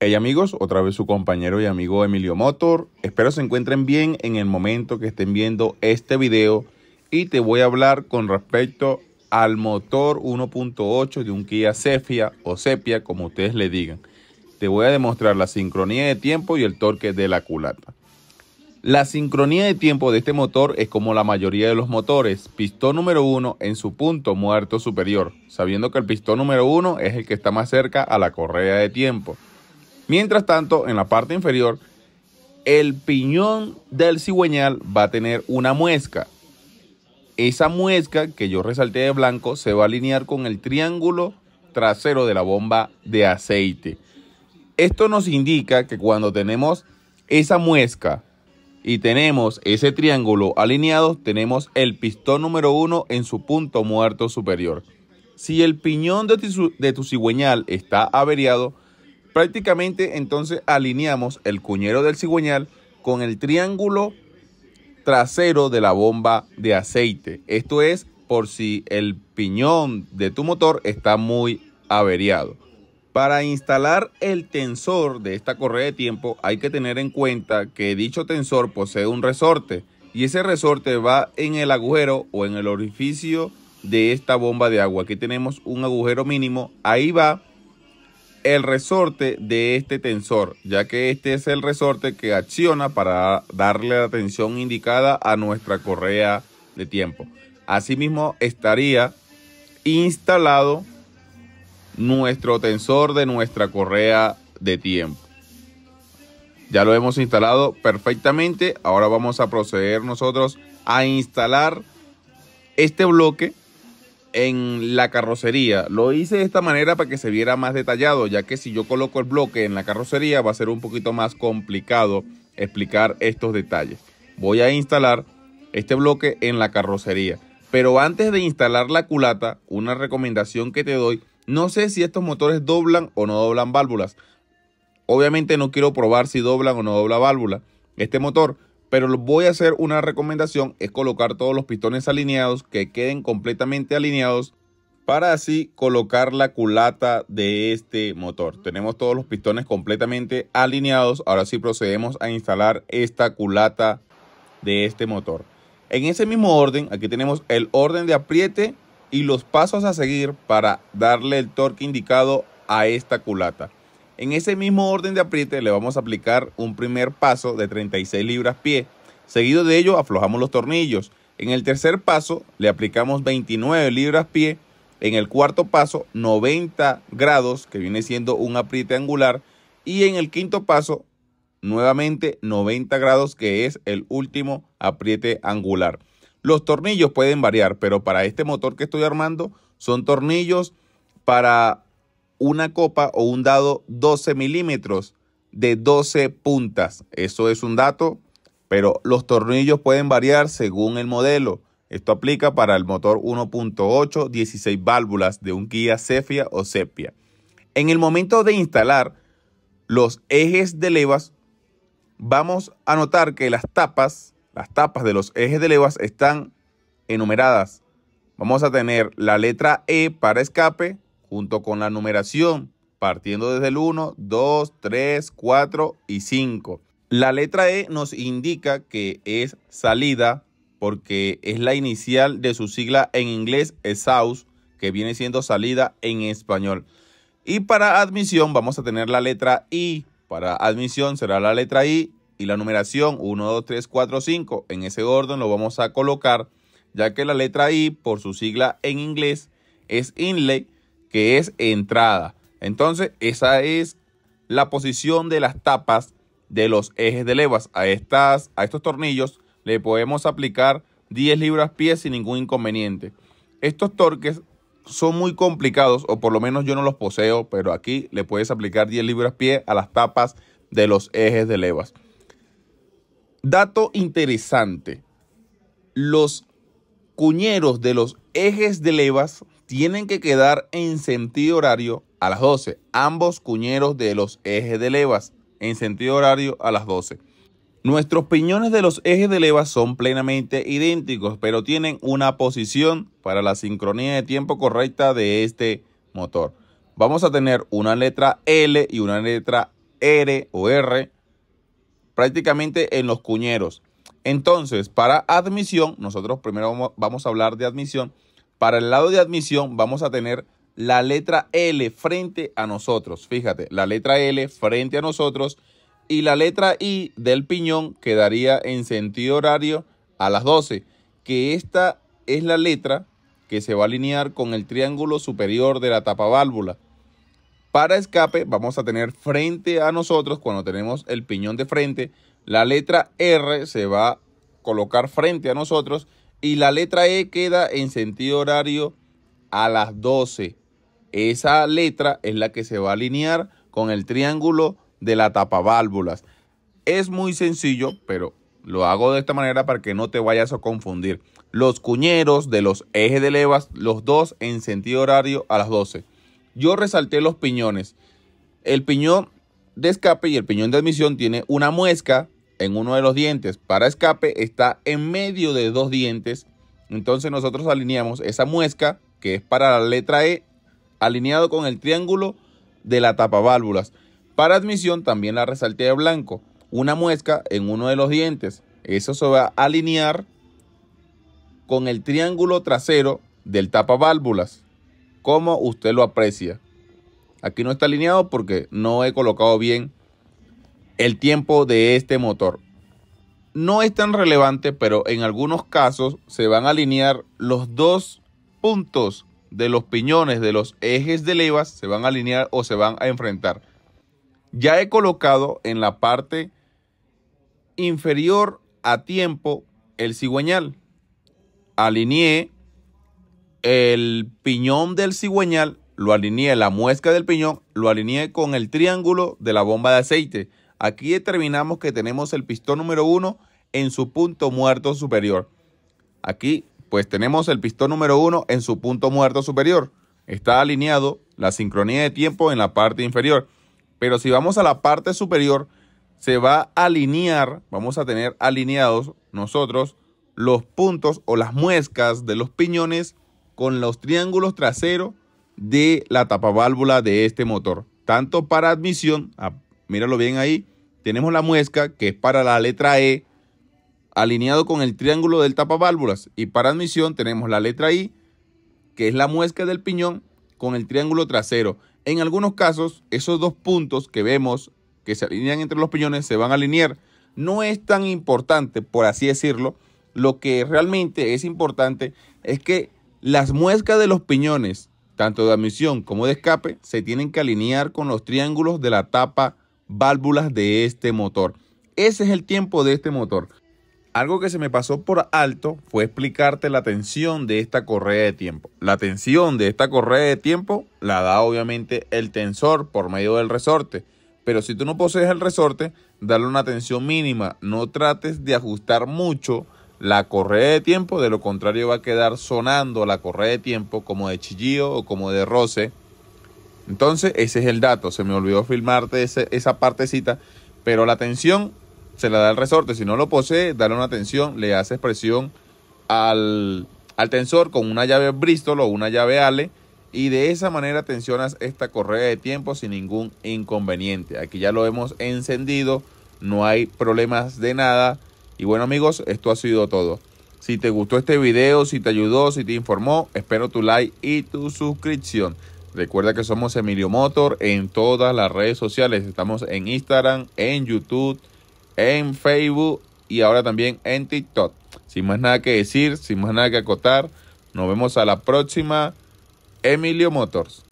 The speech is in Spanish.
Hey amigos, otra vez su compañero y amigo Emilio Motor. Espero se encuentren bien en el momento que estén viendo este video y te voy a hablar con respecto al motor 1.8 de un Kia Cefia o Sepia, como ustedes le digan. Te voy a demostrar la sincronía de tiempo y el torque de la culata. La sincronía de tiempo de este motor es como la mayoría de los motores, pistón número 1 en su punto muerto superior, sabiendo que el pistón número 1 es el que está más cerca a la correa de tiempo. Mientras tanto, en la parte inferior, el piñón del cigüeñal va a tener una muesca. Esa muesca que yo resalté de blanco se va a alinear con el triángulo trasero de la bomba de aceite. Esto nos indica que cuando tenemos esa muesca y tenemos ese triángulo alineado, tenemos el pistón número uno en su punto muerto superior. Si el piñón de tu, de tu cigüeñal está averiado, Prácticamente entonces alineamos el cuñero del cigüeñal con el triángulo trasero de la bomba de aceite. Esto es por si el piñón de tu motor está muy averiado. Para instalar el tensor de esta correa de tiempo hay que tener en cuenta que dicho tensor posee un resorte y ese resorte va en el agujero o en el orificio de esta bomba de agua. Aquí tenemos un agujero mínimo, ahí va el resorte de este tensor, ya que este es el resorte que acciona para darle la tensión indicada a nuestra correa de tiempo. Asimismo, estaría instalado nuestro tensor de nuestra correa de tiempo. Ya lo hemos instalado perfectamente. Ahora vamos a proceder nosotros a instalar este bloque en la carrocería. Lo hice de esta manera para que se viera más detallado, ya que si yo coloco el bloque en la carrocería va a ser un poquito más complicado explicar estos detalles. Voy a instalar este bloque en la carrocería. Pero antes de instalar la culata, una recomendación que te doy, no sé si estos motores doblan o no doblan válvulas. Obviamente no quiero probar si doblan o no dobla válvula. Este motor pero voy a hacer una recomendación, es colocar todos los pistones alineados, que queden completamente alineados, para así colocar la culata de este motor. Tenemos todos los pistones completamente alineados, ahora sí procedemos a instalar esta culata de este motor. En ese mismo orden, aquí tenemos el orden de apriete y los pasos a seguir para darle el torque indicado a esta culata. En ese mismo orden de apriete le vamos a aplicar un primer paso de 36 libras pie. Seguido de ello aflojamos los tornillos. En el tercer paso le aplicamos 29 libras pie. En el cuarto paso 90 grados que viene siendo un apriete angular. Y en el quinto paso nuevamente 90 grados que es el último apriete angular. Los tornillos pueden variar, pero para este motor que estoy armando son tornillos para una copa o un dado 12 milímetros de 12 puntas. Eso es un dato, pero los tornillos pueden variar según el modelo. Esto aplica para el motor 1.8, 16 válvulas de un guía Cephia o Sepia. En el momento de instalar los ejes de levas, vamos a notar que las tapas, las tapas de los ejes de levas están enumeradas. Vamos a tener la letra E para escape, junto con la numeración, partiendo desde el 1, 2, 3, 4 y 5. La letra E nos indica que es salida porque es la inicial de su sigla en inglés, ESAUS, que viene siendo salida en español. Y para admisión vamos a tener la letra I. Para admisión será la letra I y la numeración 1, 2, 3, 4, 5. En ese orden lo vamos a colocar, ya que la letra I, por su sigla en inglés, es inlay que es entrada. Entonces, esa es la posición de las tapas de los ejes de levas. A, estas, a estos tornillos le podemos aplicar 10 libras pie sin ningún inconveniente. Estos torques son muy complicados, o por lo menos yo no los poseo, pero aquí le puedes aplicar 10 libras pie a las tapas de los ejes de levas. Dato interesante. Los cuñeros de los ejes de levas tienen que quedar en sentido horario a las 12. Ambos cuñeros de los ejes de levas en sentido horario a las 12. Nuestros piñones de los ejes de levas son plenamente idénticos, pero tienen una posición para la sincronía de tiempo correcta de este motor. Vamos a tener una letra L y una letra R o R prácticamente en los cuñeros. Entonces, para admisión, nosotros primero vamos a hablar de admisión. Para el lado de admisión vamos a tener la letra L frente a nosotros. Fíjate, la letra L frente a nosotros y la letra I del piñón quedaría en sentido horario a las 12, que esta es la letra que se va a alinear con el triángulo superior de la tapa válvula. Para escape vamos a tener frente a nosotros, cuando tenemos el piñón de frente, la letra R se va a colocar frente a nosotros y la letra E queda en sentido horario a las 12. Esa letra es la que se va a alinear con el triángulo de la tapa válvulas. Es muy sencillo, pero lo hago de esta manera para que no te vayas a confundir. Los cuñeros de los ejes de levas, los dos en sentido horario a las 12. Yo resalté los piñones. El piñón de escape y el piñón de admisión tiene una muesca en uno de los dientes para escape está en medio de dos dientes. Entonces nosotros alineamos esa muesca, que es para la letra E, alineado con el triángulo de la tapa válvulas. Para admisión también la resalté de blanco, una muesca en uno de los dientes. Eso se va a alinear con el triángulo trasero del tapa válvulas, como usted lo aprecia. Aquí no está alineado porque no he colocado bien el tiempo de este motor. No es tan relevante, pero en algunos casos se van a alinear los dos puntos de los piñones de los ejes de levas, se van a alinear o se van a enfrentar. Ya he colocado en la parte inferior a tiempo el cigüeñal. Alineé el piñón del cigüeñal, lo alineé, la muesca del piñón, lo alineé con el triángulo de la bomba de aceite. Aquí determinamos que tenemos el pistón número 1 en su punto muerto superior. Aquí, pues tenemos el pistón número 1 en su punto muerto superior. Está alineado la sincronía de tiempo en la parte inferior. Pero si vamos a la parte superior, se va a alinear, vamos a tener alineados nosotros los puntos o las muescas de los piñones con los triángulos traseros de la válvula de este motor, tanto para admisión míralo bien ahí, tenemos la muesca que es para la letra E, alineado con el triángulo del tapa válvulas Y para admisión tenemos la letra I, que es la muesca del piñón, con el triángulo trasero. En algunos casos, esos dos puntos que vemos que se alinean entre los piñones se van a alinear. No es tan importante, por así decirlo. Lo que realmente es importante es que las muescas de los piñones, tanto de admisión como de escape, se tienen que alinear con los triángulos de la tapa válvulas de este motor. Ese es el tiempo de este motor. Algo que se me pasó por alto fue explicarte la tensión de esta correa de tiempo. La tensión de esta correa de tiempo la da obviamente el tensor por medio del resorte. Pero si tú no posees el resorte, dale una tensión mínima. No trates de ajustar mucho la correa de tiempo, de lo contrario va a quedar sonando la correa de tiempo como de chillido o como de roce entonces, ese es el dato. Se me olvidó filmarte esa partecita, pero la tensión se la da el resorte. Si no lo posee, dale una tensión, le haces presión al, al tensor con una llave Bristol o una llave Ale y de esa manera tensionas esta correa de tiempo sin ningún inconveniente. Aquí ya lo hemos encendido, no hay problemas de nada. Y bueno amigos, esto ha sido todo. Si te gustó este video, si te ayudó, si te informó, espero tu like y tu suscripción. Recuerda que somos Emilio Motor en todas las redes sociales. Estamos en Instagram, en YouTube, en Facebook y ahora también en TikTok. Sin más nada que decir, sin más nada que acotar, nos vemos a la próxima. Emilio Motors.